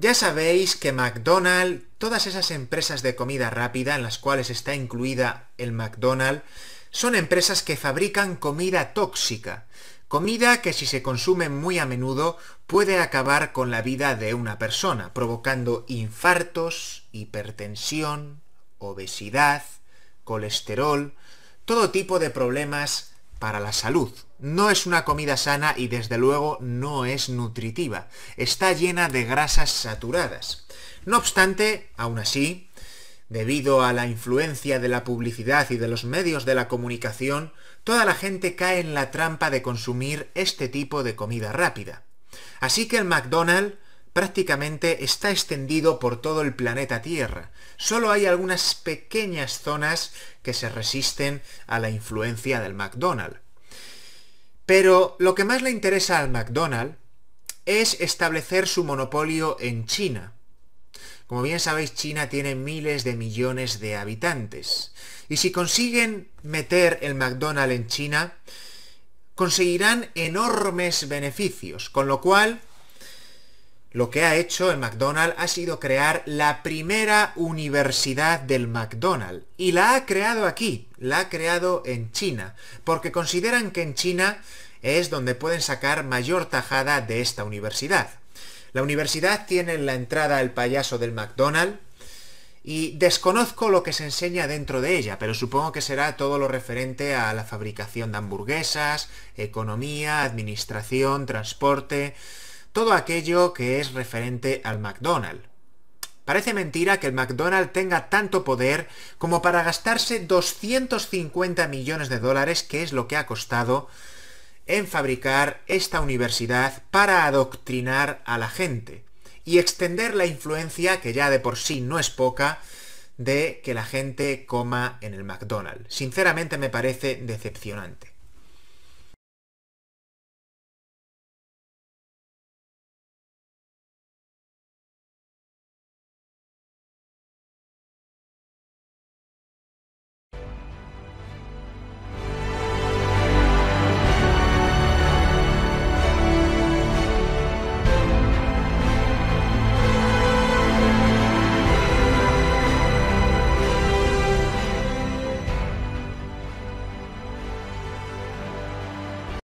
Ya sabéis que McDonald's, todas esas empresas de comida rápida en las cuales está incluida el McDonald's, son empresas que fabrican comida tóxica, comida que si se consume muy a menudo puede acabar con la vida de una persona, provocando infartos, hipertensión, obesidad, colesterol, todo tipo de problemas para la salud. No es una comida sana y desde luego no es nutritiva. Está llena de grasas saturadas. No obstante, aún así, debido a la influencia de la publicidad y de los medios de la comunicación, toda la gente cae en la trampa de consumir este tipo de comida rápida. Así que el McDonald's prácticamente está extendido por todo el planeta Tierra. Solo hay algunas pequeñas zonas que se resisten a la influencia del McDonald's. Pero lo que más le interesa al mcdonald es establecer su monopolio en China. Como bien sabéis, China tiene miles de millones de habitantes. Y si consiguen meter el McDonald's en China, conseguirán enormes beneficios, con lo cual lo que ha hecho el McDonald's ha sido crear la primera universidad del McDonald's. Y la ha creado aquí, la ha creado en China, porque consideran que en China es donde pueden sacar mayor tajada de esta universidad. La universidad tiene en la entrada el payaso del McDonald's, y desconozco lo que se enseña dentro de ella, pero supongo que será todo lo referente a la fabricación de hamburguesas, economía, administración, transporte, todo aquello que es referente al McDonald's. Parece mentira que el McDonald's tenga tanto poder como para gastarse 250 millones de dólares, que es lo que ha costado, en fabricar esta universidad para adoctrinar a la gente y extender la influencia, que ya de por sí no es poca, de que la gente coma en el McDonald's. Sinceramente me parece decepcionante.